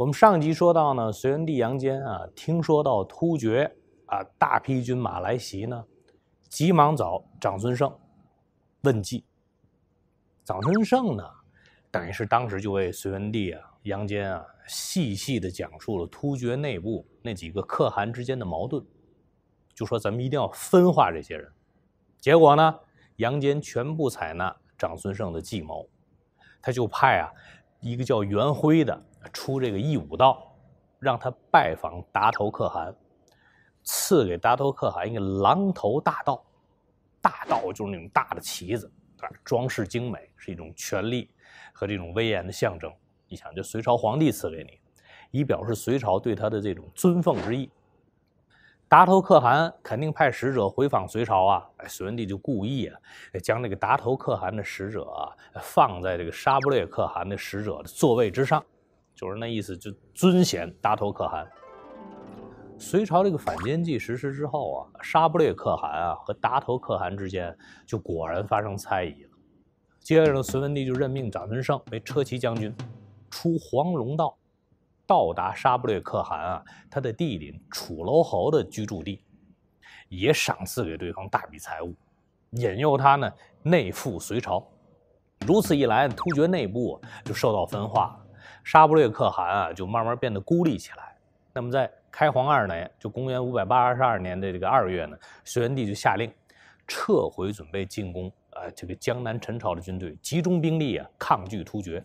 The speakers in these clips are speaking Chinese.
我们上集说到呢，隋文帝杨坚啊，听说到突厥啊大批军马来袭呢，急忙找长孙晟问计。长孙晟呢，等于是当时就为隋文帝啊杨坚啊细细的讲述了突厥内部那几个可汗之间的矛盾，就说咱们一定要分化这些人。结果呢，杨坚全部采纳长孙晟的计谋，他就派啊一个叫袁辉的。出这个义武道，让他拜访达头可汗，赐给达头可汗一个狼头大道，大道就是那种大的旗子，啊，装饰精美，是一种权力和这种威严的象征。你想，就隋朝皇帝赐给你，以表示隋朝对他的这种尊奉之意。达头可汗肯定派使者回访隋朝啊，哎，隋文帝就故意啊，将这个达头可汗的使者啊放在这个沙布列可汗的使者的座位之上。就是那意思，就尊贤达头可汗。隋朝这个反间计实施之后啊，沙布列可汗啊和达头可汗之间就果然发生猜疑了。接着呢，隋文帝就任命长孙晟为车骑将军，出黄龙道，到达沙布列可汗啊他的弟弟楚楼侯的居住地，也赏赐给对方大笔财物，引诱他呢内附隋朝。如此一来，突厥内部就受到分化。沙布略可汗啊，就慢慢变得孤立起来。那么在开皇二年，就公元五百八十二年的这个二月呢，隋文帝就下令撤回准备进攻啊这个江南陈朝的军队，集中兵力啊抗拒突厥。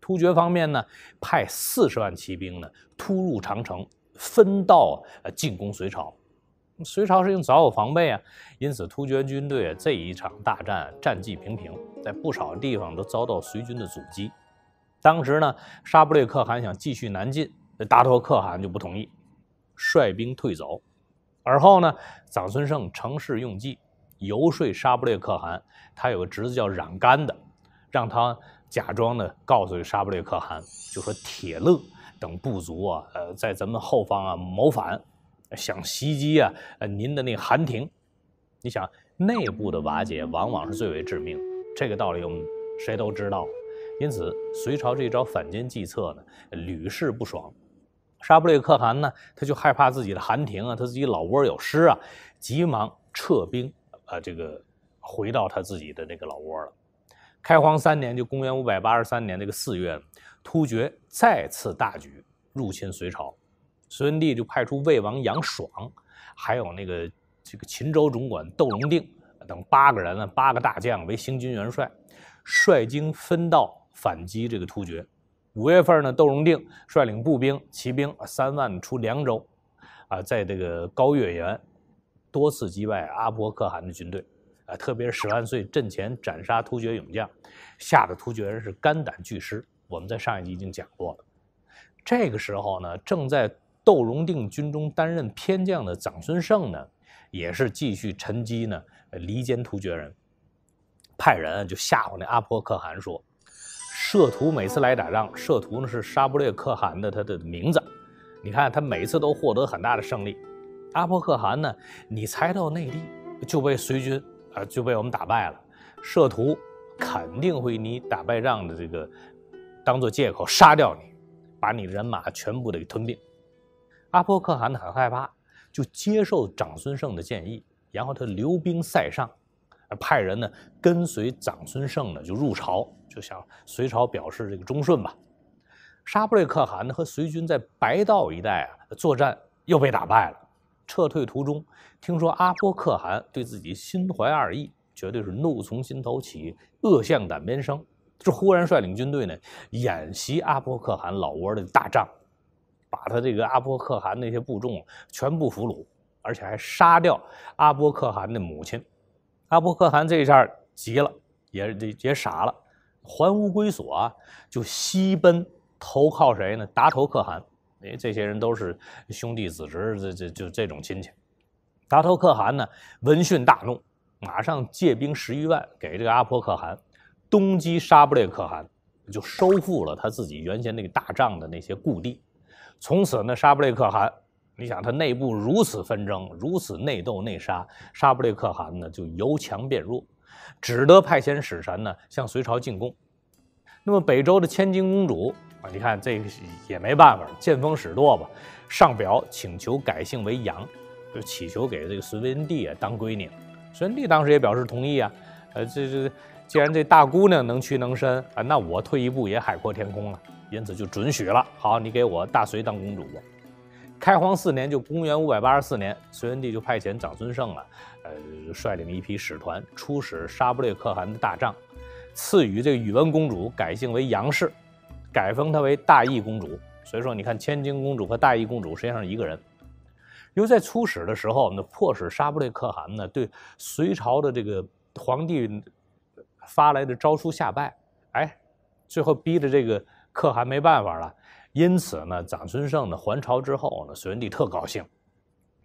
突厥方面呢，派四十万骑兵呢突入长城，分道呃进攻隋朝。隋朝是早有防备啊，因此突厥军队这一场大战战绩平平，在不少地方都遭到隋军的阻击。当时呢，沙布列克汗想继续南进，达托可汗就不同意，率兵退走。而后呢，长孙晟乘势用计，游说沙布列克汗。他有个侄子叫冉干的，让他假装呢告诉沙布列克汗，就说铁勒等部族啊，呃，在咱们后方啊谋反，想袭击啊呃，您的那寒亭。你想，内部的瓦解往往是最为致命，这个道理我们谁都知道。因此，隋朝这一招反间计策呢，屡试不爽。沙布列可汗呢，他就害怕自己的寒庭啊，他自己老窝有失啊，急忙撤兵啊，这个回到他自己的那个老窝了。开皇三年，就公元五百八十三年那个四月，突厥再次大举入侵隋朝，隋文帝就派出魏王杨爽，还有那个这个秦州总管窦龙定等八个人呢，八个大将为行军元帅，率兵分道。反击这个突厥，五月份呢，窦融定率领步兵、骑兵三万出凉州，啊，在这个高月原多次击败阿波可汗的军队，啊，特别是十万岁阵前斩杀突厥勇将，吓得突厥人是肝胆俱失。我们在上一集已经讲过了。这个时候呢，正在窦融定军中担任偏将的长孙晟呢，也是继续沉击呢离间突厥人，派人就吓唬那阿波可汗说。摄图每次来打仗，摄图呢是沙布列可汗的他的名字。你看他每次都获得很大的胜利。阿波可汗呢，你才到内地就被隋军啊就被我们打败了。摄图肯定会你打败仗的这个当做借口杀掉你，把你的人马全部的给吞并。阿波可汗呢很害怕，就接受长孙晟的建议，然后他留兵塞上，派人呢跟随长孙晟呢就入朝。就想隋朝表示这个忠顺吧。沙布瑞可汗呢和隋军在白道一带啊作战，又被打败了。撤退途中，听说阿波可汗对自己心怀二意，绝对是怒从心头起，恶向胆边生。就忽然率领军队呢，演习阿波可汗老窝的大仗，把他这个阿波可汗那些部众全部俘虏，而且还杀掉阿波可汗的母亲。阿波可汗这一下急了，也也傻了。还乌归所，就西奔投靠谁呢？达头可汗。哎，这些人都是兄弟子侄，这这就这种亲戚。达头可汗呢，闻讯大怒，马上借兵十余万给这个阿婆可汗，东击沙布列可汗，就收复了他自己原先那个大帐的那些故地。从此呢，沙布列可汗，你想他内部如此纷争，如此内斗内杀，沙布列可汗呢就由强变弱。只得派遣使臣呢，向隋朝进贡。那么北周的千金公主啊，你看这也没办法，见风使舵吧，上表请求改姓为杨，就祈求给这个隋文帝啊当闺女。隋文帝当时也表示同意啊，呃，这这既然这大姑娘能屈能伸啊，那我退一步也海阔天空了，因此就准许了。好，你给我大隋当公主。开皇四年，就公元五百八十四年，隋文帝就派遣长孙晟了，呃，率领一批使团出使沙布列可汗的大帐，赐予这个宇文公主改姓为杨氏，改封她为大义公主。所以说，你看千金公主和大义公主实际上是一个人。因为在出使的时候，呢，迫使沙布列可汗呢对隋朝的这个皇帝发来的诏书下拜，哎，最后逼着这个可汗没办法了。因此呢，长孙晟呢还朝之后呢，隋文帝特高兴，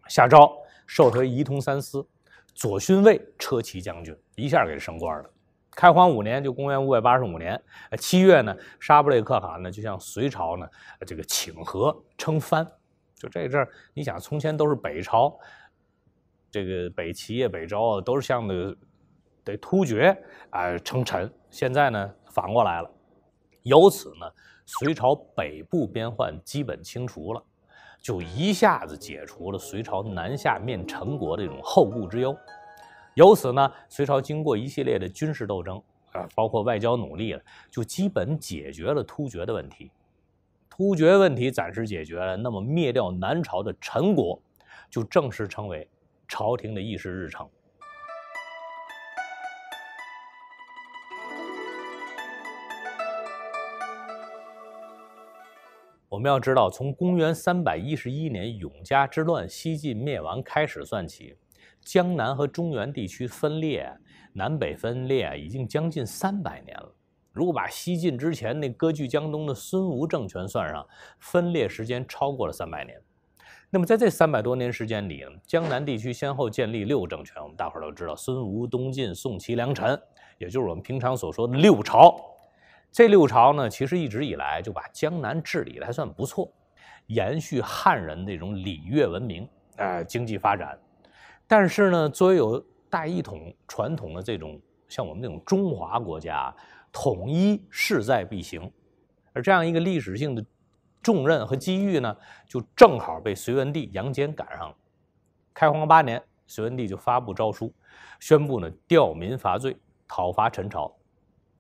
下诏授他仪同三司、左勋卫车骑将军，一下给升官了。开皇五年，就公元五百八十五年七月呢，沙布雷可汗呢就向隋朝呢这个请和称藩。就这阵儿，你想从前都是北朝，这个北齐啊、北周啊，都是向的得突厥啊称臣，现在呢反过来了。由此呢，隋朝北部边患基本清除了，就一下子解除了隋朝南下面陈国的这种后顾之忧。由此呢，隋朝经过一系列的军事斗争啊，包括外交努力了，就基本解决了突厥的问题。突厥问题暂时解决了，那么灭掉南朝的陈国，就正式成为朝廷的议事日程。我们要知道，从公元311年永嘉之乱、西晋灭亡开始算起，江南和中原地区分裂、南北分裂已经将近三百年了。如果把西晋之前那割据江东的孙吴政权算上，分裂时间超过了三百年。那么，在这三百多年时间里，江南地区先后建立六个政权，我们大伙儿都知道：孙吴、东晋、宋、齐、梁、陈，也就是我们平常所说的六朝。这六朝呢，其实一直以来就把江南治理的还算不错，延续汉人那种礼乐文明，呃，经济发展。但是呢，作为有大一统传统的这种像我们这种中华国家，统一势在必行。而这样一个历史性的重任和机遇呢，就正好被隋文帝杨坚赶上了。开皇八年，隋文帝就发布诏书，宣布呢，调民伐罪，讨伐陈朝。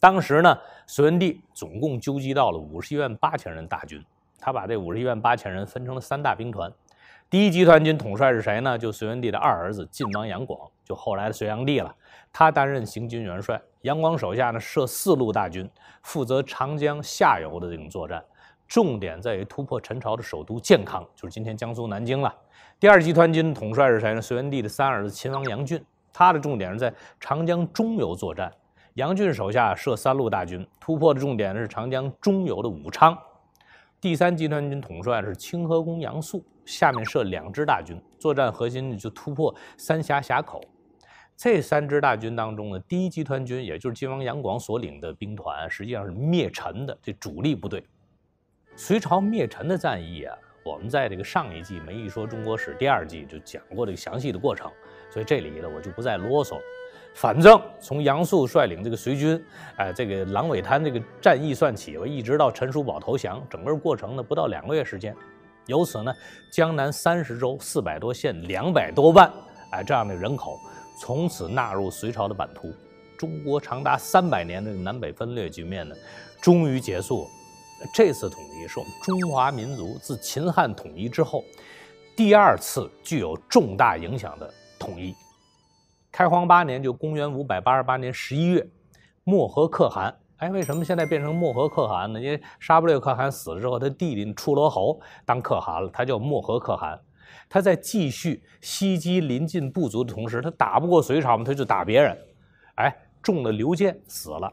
当时呢，隋文帝总共纠集到了五十一万八千人大军，他把这五十一万八千人分成了三大兵团。第一集团军统帅是谁呢？就隋文帝的二儿子晋王杨广，就后来的隋炀帝了。他担任行军元帅。杨广手下呢设四路大军，负责长江下游的这种作战，重点在于突破陈朝的首都建康，就是今天江苏南京了。第二集团军统帅是谁呢？隋文帝的三儿子秦王杨俊，他的重点是在长江中游作战。杨俊手下设三路大军，突破的重点是长江中游的武昌。第三集团军统帅是清河公杨素，下面设两支大军，作战核心就突破三峡峡口。这三支大军当中呢，第一集团军，也就是晋王杨广所领的兵团，实际上是灭陈的，这主力部队。隋朝灭陈的战役啊，我们在这个上一季没一说中国史，第二季就讲过这个详细的过程，所以这里呢我就不再啰嗦。反正从杨素率领这个隋军，哎，这个狼尾滩这个战役算起吧，一直到陈叔宝投降，整个过程呢不到两个月时间。由此呢，江南三十州、四百多县、两百多万哎这样的人口，从此纳入隋朝的版图。中国长达三百年的南北分裂局面呢，终于结束。这次统一是我们中华民族自秦汉统一之后，第二次具有重大影响的统一。开皇八年，就公元五百八十八年十一月，漠河可汗。哎，为什么现在变成漠河可汗呢？因为沙布列可汗死了之后，他弟弟出罗侯当可汗了，他叫漠河可汗。他在继续袭击邻近部族的同时，他打不过隋朝嘛，他就打别人。哎，中了流箭死了，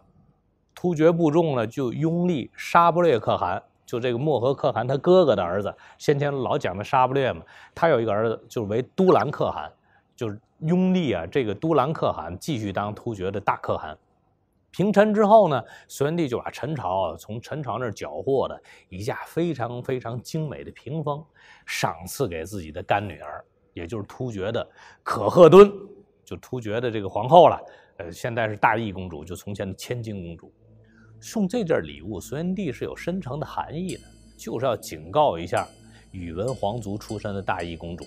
突厥部众呢就拥立沙布列可汗，就这个漠河可汗他哥哥的儿子。先前老讲的沙布列嘛，他有一个儿子，就是为都兰可汗，就。是。拥立啊，这个都兰可汗继续当突厥的大可汗。平陈之后呢，隋文帝就把陈朝从陈朝那儿缴获的一架非常非常精美的屏风，赏赐给自己的干女儿，也就是突厥的可贺敦，就突厥的这个皇后了。呃，现在是大义公主，就从前的千金公主。送这件礼物，隋文帝是有深层的含义的，就是要警告一下宇文皇族出身的大义公主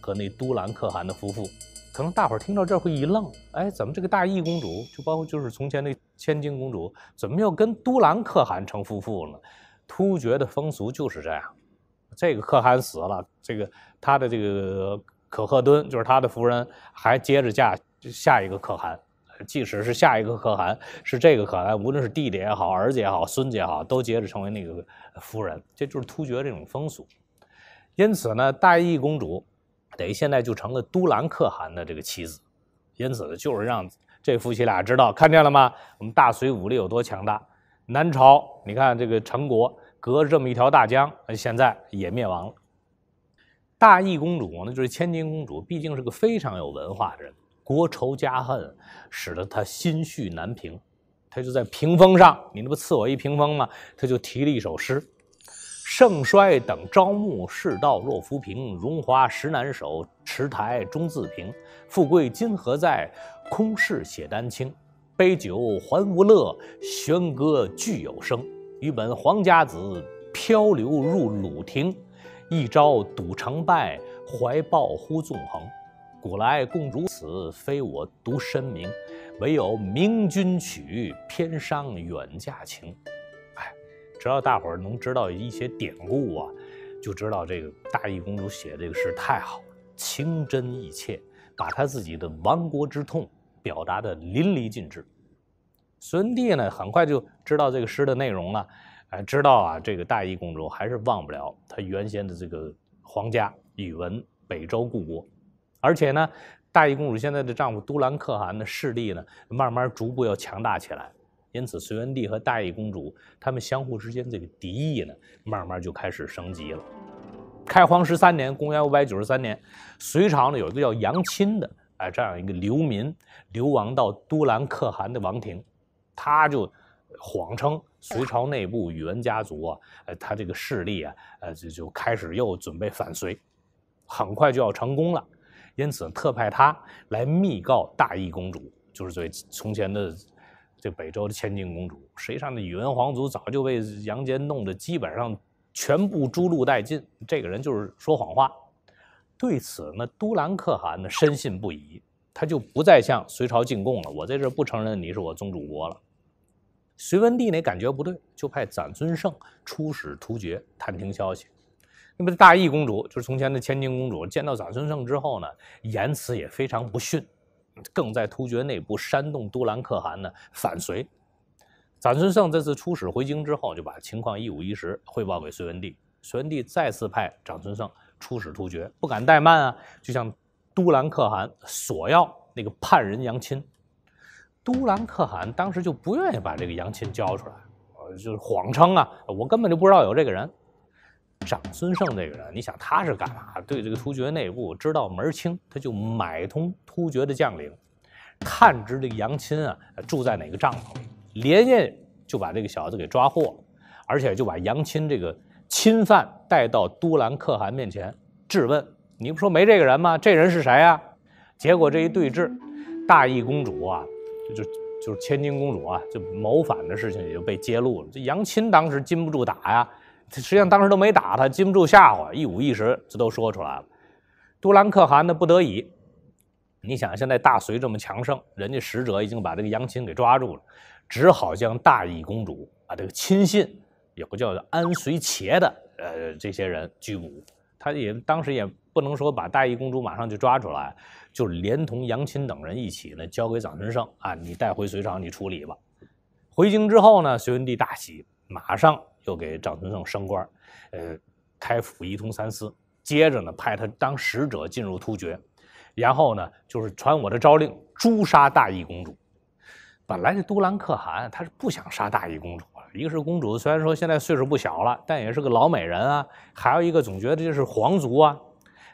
和那都兰可汗的夫妇。可能大伙儿听到这会一愣，哎，怎么这个大义公主，就包括就是从前那千金公主，怎么又跟都兰可汗成夫妇了？突厥的风俗就是这样。这个可汗死了，这个他的这个可贺敦，就是他的夫人，还接着嫁下一个可汗。即使是下一个可汗是这个可汗，无论是弟弟也好，儿子也好，孙子也好，都接着成为那个夫人。这就是突厥这种风俗。因此呢，大义公主。等于现在就成了都兰可汗的这个棋子，因此呢，就是让这夫妻俩知道，看见了吗？我们大隋武力有多强大？南朝，你看这个陈国隔着这么一条大江，现在也灭亡了。大义公主那就是千金公主，毕竟是个非常有文化的人，国仇家恨使得她心绪难平，她就在屏风上，你那不赐我一屏风吗？她就提了一首诗。盛衰等朝暮，世道若浮萍，荣华实难守，池台终自平。富贵今何在？空世写丹青。杯酒还无乐，弦歌俱有声。余本皇家子，漂流入鲁庭。一朝赌成败，怀抱忽纵横。古来共如此，非我独身名。唯有明君曲，偏伤远嫁情。只要大伙儿能知道一些典故啊，就知道这个大义公主写这个诗太好了，情真意切，把她自己的亡国之痛表达的淋漓尽致。隋文帝呢，很快就知道这个诗的内容了，哎，知道啊，这个大义公主还是忘不了她原先的这个皇家宇文北周故国，而且呢，大义公主现在的丈夫都兰可汗的势力呢，慢慢逐步要强大起来。因此，隋文帝和大义公主他们相互之间这个敌意呢，慢慢就开始升级了。开皇十三年，公元五百九十三年，隋朝呢有一个叫杨钦的，哎，这样一个流民流亡到都兰可汗的王庭，他就谎称隋朝内部宇文家族啊，呃，他这个势力啊，呃，就就开始又准备反隋，很快就要成功了。因此，特派他来密告大义公主，就是最从前的。这北周的千金公主，实际上呢，宇文皇族早就被杨坚弄得基本上全部诛戮殆尽。这个人就是说谎话，对此呢，都兰可汗呢深信不疑，他就不再向隋朝进贡了。我在这儿不承认你是我宗主国了。隋文帝那感觉不对，就派长孙晟出使突厥探听消息。那么大义公主就是从前的千金公主，见到长孙晟之后呢，言辞也非常不逊。更在突厥内部煽动都兰可汗呢反隋。长孙晟这次出使回京之后，就把情况一五一十汇报给隋文帝。隋文帝再次派长孙晟出使突厥，不敢怠慢啊，就向都兰可汗索要那个叛人杨钦。都兰可汗当时就不愿意把这个杨钦交出来，呃，就是谎称啊，我根本就不知道有这个人。长孙晟这个人，你想他是干嘛？对这个突厥内部知道门儿清，他就买通突厥的将领，探知这个杨钦啊住在哪个帐篷，连夜就把这个小子给抓获，而且就把杨钦这个侵犯带到都兰可汗面前质问：“你不说没这个人吗？这人是谁呀？”结果这一对质，大义公主啊，就就就是千金公主啊，就谋反的事情也就被揭露了。这杨钦当时禁不住打呀。实际上当时都没打他，禁不住吓唬，一五一十这都说出来了。杜兰可汗呢不得已，你想现在大隋这么强盛，人家使者已经把这个杨钦给抓住了，只好将大义公主啊这个亲信有个叫安随茄的，呃这些人拘捕。他也当时也不能说把大义公主马上就抓出来，就连同杨钦等人一起呢交给长孙胜啊，你带回隋朝你处理吧。回京之后呢，隋文帝大喜，马上。又给长孙晟升官，呃，开府仪同三司。接着呢，派他当使者进入突厥，然后呢，就是传我的诏令，诛杀大义公主。本来这都兰可汗他是不想杀大义公主，一个是公主虽然说现在岁数不小了，但也是个老美人啊；还有一个总觉得这是皇族啊。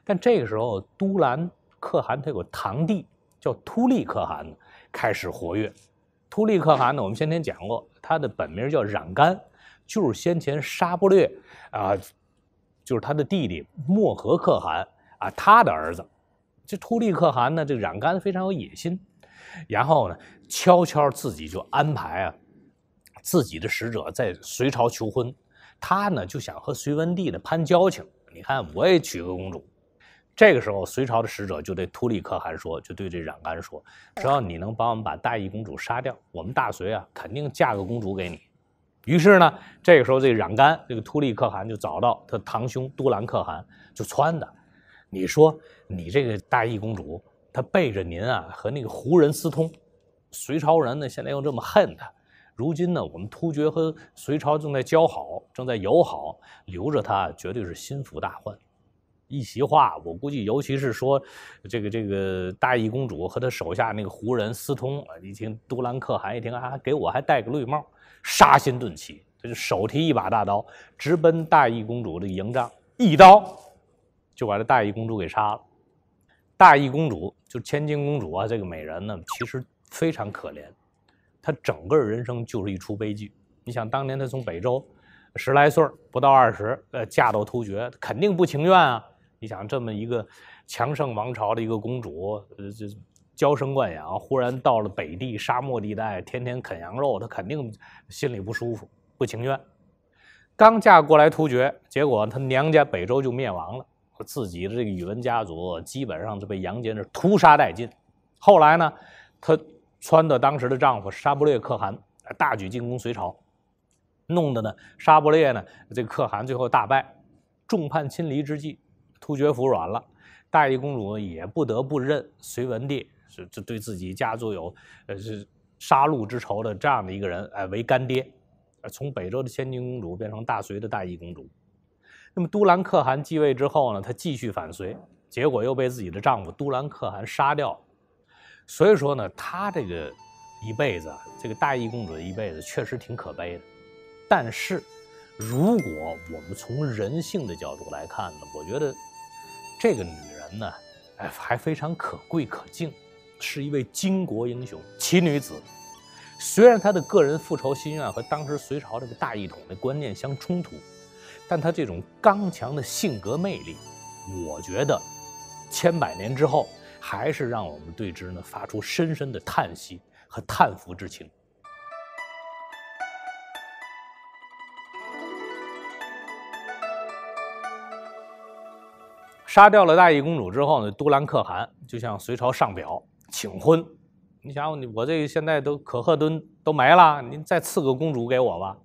但这个时候，都兰可汗他有个堂弟叫突利可汗开始活跃。突利可汗呢，我们先前讲过，他的本名叫染干。就是先前沙伯略，啊，就是他的弟弟漠河可汗啊，他的儿子，这突利可汗呢，这染干非常有野心，然后呢，悄悄自己就安排啊，自己的使者在隋朝求婚，他呢就想和隋文帝呢攀交情，你看我也娶个公主。这个时候，隋朝的使者就对突利可汗说，就对这染干说，只要你能帮我们把大义公主杀掉，我们大隋啊，肯定嫁个公主给你。于是呢，这个时候，这冉干这个突利可汗就找到他堂兄都兰可汗，就撺的，你说你这个大义公主，她背着您啊，和那个胡人私通，隋朝人呢，现在又这么恨他，如今呢，我们突厥和隋朝正在交好，正在友好，留着他绝对是心腹大患。一席话，我估计，尤其是说这个这个大义公主和她手下那个胡人私通啊，一听都兰可汗一听啊，给我还戴个绿帽。杀心顿起，他就手提一把大刀，直奔大义公主的营帐，一刀就把这大义公主给杀了。大义公主就千金公主啊，这个美人呢，其实非常可怜，她整个人生就是一出悲剧。你想，当年她从北周十来岁不到二十，呃，嫁到突厥，肯定不情愿啊。你想，这么一个强盛王朝的一个公主，这这。娇生惯养，忽然到了北地沙漠地带，天天啃羊肉，他肯定心里不舒服、不情愿。刚嫁过来突厥，结果他娘家北周就灭亡了，自己的这个宇文家族基本上就被杨坚这屠杀殆尽。后来呢，他撺掇当时的丈夫沙伯列可汗大举进攻隋朝，弄得呢沙伯列呢这个可汗最后大败，众叛亲离之际，突厥服软了，大义公主也不得不认隋文帝。是这对自己家族有，呃是杀戮之仇的这样的一个人，哎为干爹，从北周的千金公主变成大隋的大义公主。那么都兰可汗继位之后呢，她继续反隋，结果又被自己的丈夫都兰可汗杀掉。所以说呢，她这个一辈子，这个大义公主的一辈子确实挺可悲的。但是如果我们从人性的角度来看呢，我觉得这个女人呢，哎还非常可贵可敬。是一位巾帼英雄、奇女子。虽然她的个人复仇心愿和当时隋朝这个大一统的观念相冲突，但她这种刚强的性格魅力，我觉得千百年之后还是让我们对之呢发出深深的叹息和叹服之情。杀掉了大义公主之后呢，都兰可汗就向隋朝上表。请婚，你想我我这个现在都可贺敦都没了，您再赐个公主给我吧。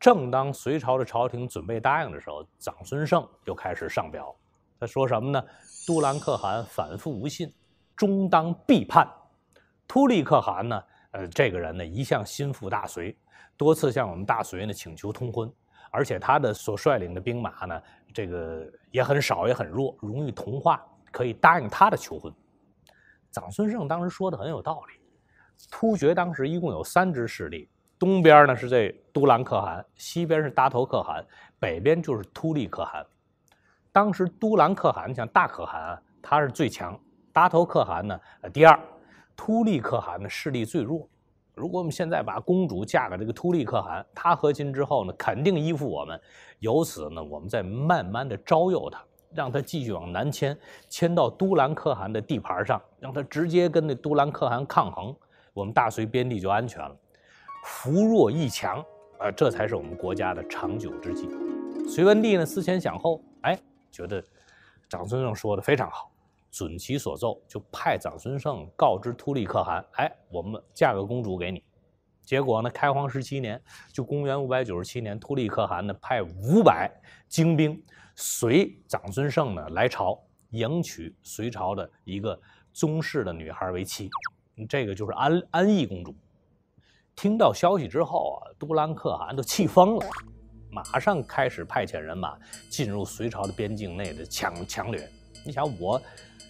正当隋朝的朝廷准备答应的时候，长孙晟就开始上表，他说什么呢？都兰可汗反复无信，终当必叛。突利可汗呢，呃，这个人呢一向心腹大隋，多次向我们大隋呢请求通婚，而且他的所率领的兵马呢，这个也很少也很弱，容易同化，可以答应他的求婚。长孙晟当时说的很有道理，突厥当时一共有三支势力，东边呢是这都兰可汗，西边是达头可汗，北边就是突利可汗。当时都兰可汗像大可汗，他是最强；达头可汗呢，呃第二；突利可汗呢势力最弱。如果我们现在把公主嫁给这个突利可汗，他和亲之后呢，肯定依附我们，由此呢，我们再慢慢的招诱他。让他继续往南迁，迁到都兰可汗的地盘上，让他直接跟那都兰可汗抗衡，我们大隋边地就安全了。扶弱抑强，啊，这才是我们国家的长久之计。隋文帝呢思前想后，哎，觉得长孙晟说的非常好，准其所奏，就派长孙晟告知突利可汗，哎，我们嫁个公主给你。结果呢，开皇十七年，就公元五百九十七年，突利可汗呢派五百精兵。隋长孙晟呢来朝迎娶隋朝的一个宗室的女孩为妻，这个就是安安义公主。听到消息之后啊，都兰可汗都气疯了，马上开始派遣人马进入隋朝的边境内，的抢抢掠。你想，我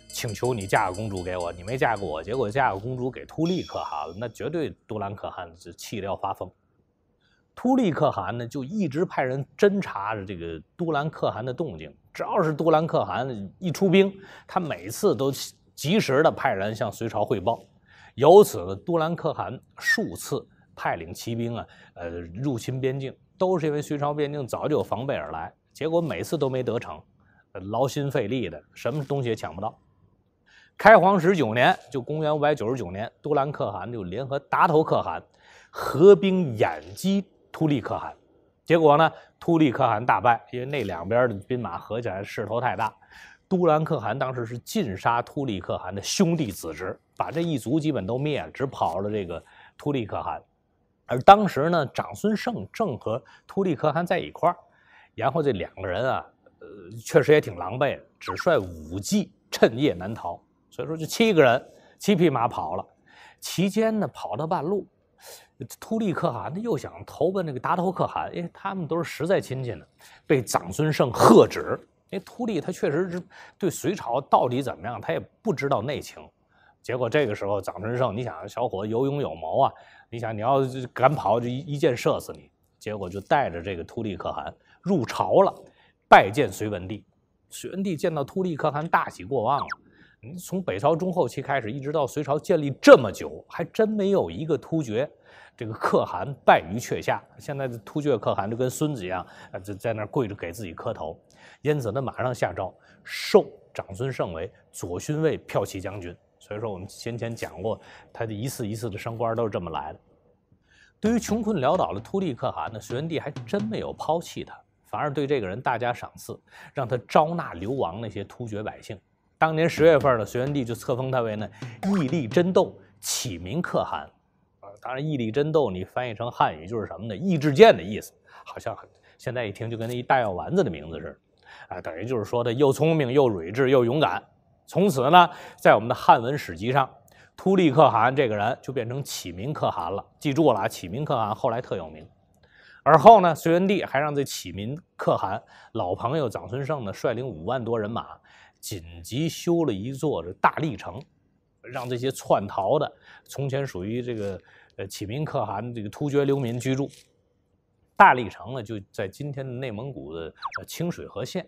请求你嫁个公主给我，你没嫁给我，结果嫁个公主给突利可汗，那绝对都兰可汗就气要发疯。突利可汗呢，就一直派人侦查这个都兰可汗的动静。只要是都兰可汗一出兵，他每次都及时的派人向隋朝汇报。由此呢，都兰可汗数次派领骑兵啊，呃，入侵边境，都是因为隋朝边境早就有防备而来，结果每次都没得逞，劳心费力的，什么东西也抢不到。开皇十九年，就公元五百九十九年，都兰可汗就联合达头可汗合兵掩击。突利可汗，结果呢？突利可汗大败，因为那两边的兵马合起来势头太大。都兰可汗当时是尽杀突利可汗的兄弟子侄，把这一族基本都灭了，只跑了这个突利可汗。而当时呢，长孙晟正和突利可汗在一块儿，然后这两个人啊，呃，确实也挺狼狈，只率五骑趁夜难逃。所以说，就七个人、七匹马跑了，其间呢，跑到半路。突利可汗又想投奔那个达头可汗，因为他们都是实在亲戚呢。被长孙晟喝止，因为突利他确实是对隋朝到底怎么样，他也不知道内情。结果这个时候，长孙晟，你想小伙子有勇有谋啊！你想你要敢跑，就一箭射死你。结果就带着这个突利可汗入朝了，拜见隋文帝。隋文帝见到突利可汗，大喜过望。了。从北朝中后期开始，一直到隋朝建立这么久，还真没有一个突厥。这个可汗败于阙下，现在的突厥可汗就跟孙子一样，啊，就在那跪着给自己磕头。因此，他马上下诏，授长孙晟为左勋卫骠骑将军。所以说，我们先前讲过，他的一次一次的升官都是这么来的。对于穷困潦倒的突利可汗呢，隋文帝还真没有抛弃他，反而对这个人大加赏赐，让他招纳流亡那些突厥百姓。当年十月份呢，隋文帝就册封他为呢义利真动启民可汗。当然，义利真斗，你翻译成汉语就是什么呢？义志坚的意思，好像现在一听就跟那一大药丸子的名字似的，啊，等于就是说的又聪明又睿智又勇敢。从此呢，在我们的汉文史籍上，突利可汗这个人就变成启民可汗了。记住了啊，启民可汗后来特有名。而后呢，隋文帝还让这启民可汗老朋友长孙晟呢，率领五万多人马，紧急修了一座这大历城，让这些窜逃的从前属于这个。呃，启明可汗这个突厥流民居住，大历城呢就在今天的内蒙古的清水河县，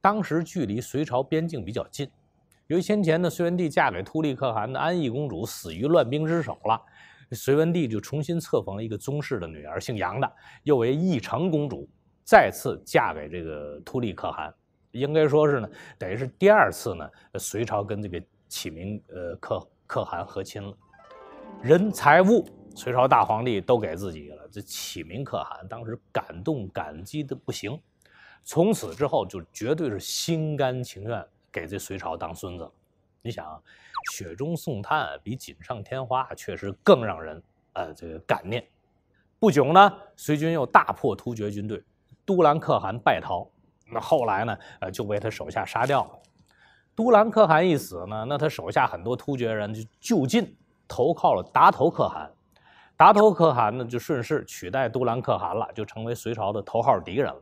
当时距离隋朝边境比较近。由于先前呢，隋文帝嫁给突利可汗的安邑公主死于乱兵之手了，隋文帝就重新册封了一个宗室的女儿，姓杨的，又为义成公主，再次嫁给这个突利可汗。应该说是呢，等于是第二次呢，隋朝跟这个启明呃可可汗和亲了。人财物。隋朝大皇帝都给自己了，这启名可汗当时感动感激的不行，从此之后就绝对是心甘情愿给这隋朝当孙子了。你想，雪中送炭比锦上添花确实更让人呃这个感念。不久呢，隋军又大破突厥军队，都兰可汗败逃，那后来呢，呃，就被他手下杀掉了。都兰可汗一死呢，那他手下很多突厥人就就近投靠了达头可汗。达头可汗呢，就顺势取代都兰可汗了，就成为隋朝的头号敌人了。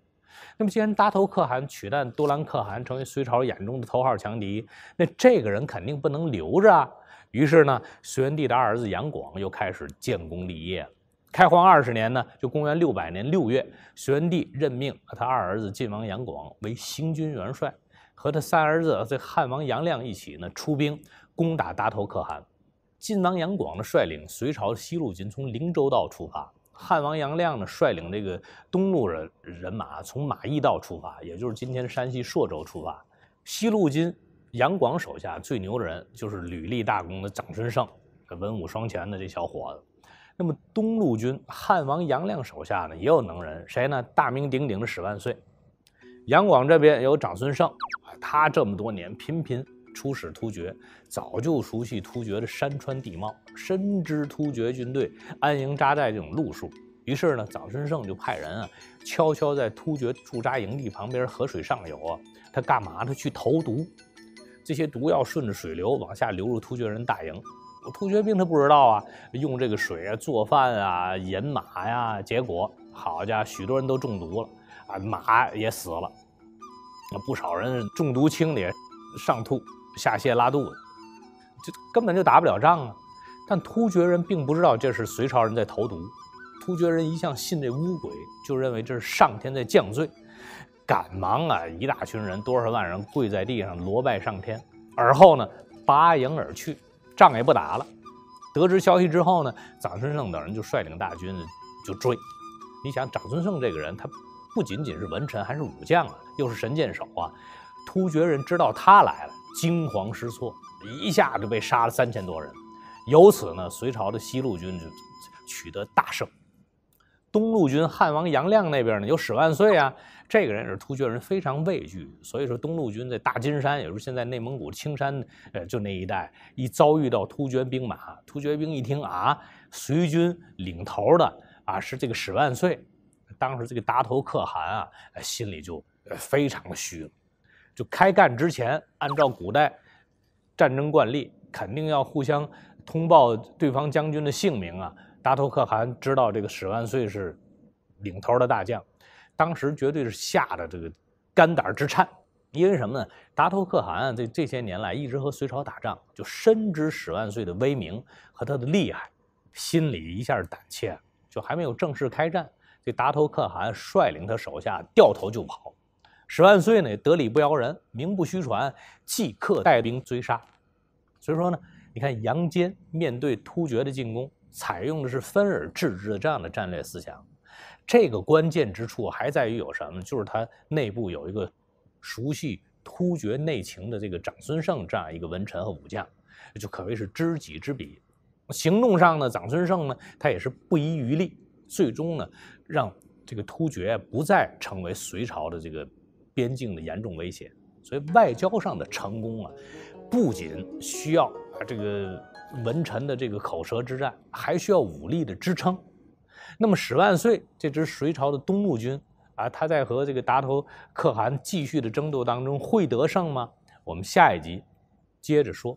那么，既然达头可汗取代都兰可汗成为隋朝眼中的头号强敌，那这个人肯定不能留着啊。于是呢，隋文帝的二儿子杨广又开始建功立业了。开皇二十年呢，就公元六百年六月，隋文帝任命他二儿子晋王杨广为行军元帅，和他三儿子这汉王杨亮一起呢，出兵攻打达头可汗。晋王杨广呢，率领隋朝西路军从灵州道出发；汉王杨亮呢，率领这个东路人人马从马邑道出发，也就是今天山西朔州出发。西路军杨广手下最牛的人就是屡立大功的长孙晟，文武双全的这小伙子。那么东路军汉王杨亮手下呢，也有能人，谁呢？大名鼎鼎的史万岁。杨广这边有长孙晟，他这么多年频频。出使突厥，早就熟悉突厥的山川地貌，深知突厥军队安营扎寨这种路数。于是呢，早春胜就派人啊，悄悄在突厥驻扎营地旁边河水上游啊，他干嘛？他去投毒。这些毒药顺着水流往下流入突厥人大营，突厥兵他不知道啊，用这个水啊做饭啊、饮马呀。结果好家伙，许多人都中毒了啊，马也死了，那不少人中毒轻的上吐。下泻拉肚子，就根本就打不了仗啊！但突厥人并不知道这是隋朝人在投毒，突厥人一向信这巫鬼，就认为这是上天在降罪，赶忙啊，一大群人，多少万人跪在地上罗拜上天，而后呢，拔营而去，仗也不打了。得知消息之后呢，长孙晟等人就率领大军就追。你想，长孙晟这个人，他不仅仅是文臣，还是武将啊，又是神箭手啊，突厥人知道他来了。惊慌失措，一下就被杀了三千多人，由此呢，隋朝的西路军就取得大胜。东路军汉王杨亮那边呢，有史万岁啊，这个人也是突厥人，非常畏惧，所以说东路军在大金山，也就是现在内蒙古青山，呃，就那一带，一遭遇到突厥兵马，突厥兵一听啊，隋军领头的啊是这个史万岁，当时这个达头可汗啊，心里就非常虚了。就开干之前，按照古代战争惯例，肯定要互相通报对方将军的姓名啊。达头可汗知道这个史万岁是领头的大将，当时绝对是吓得这个肝胆直颤。因为什么呢？达头可汗这这些年来一直和隋朝打仗，就深知史万岁的威名和他的厉害，心里一下胆怯，就还没有正式开战，这达头可汗率领他手下掉头就跑。十万岁呢，得理不饶人，名不虚传，即刻带兵追杀。所以说呢，你看杨坚面对突厥的进攻，采用的是分而治之的这样的战略思想。这个关键之处还在于有什么？就是他内部有一个熟悉突厥内情的这个长孙晟这样一个文臣和武将，就可谓是知己知彼。行动上呢，长孙晟呢，他也是不遗余力，最终呢，让这个突厥不再成为隋朝的这个。边境的严重威胁，所以外交上的成功啊，不仅需要这个文臣的这个口舌之战，还需要武力的支撑。那么史万岁这支隋朝的东路军啊，他在和这个达头可汗继续的争斗当中会得胜吗？我们下一集接着说。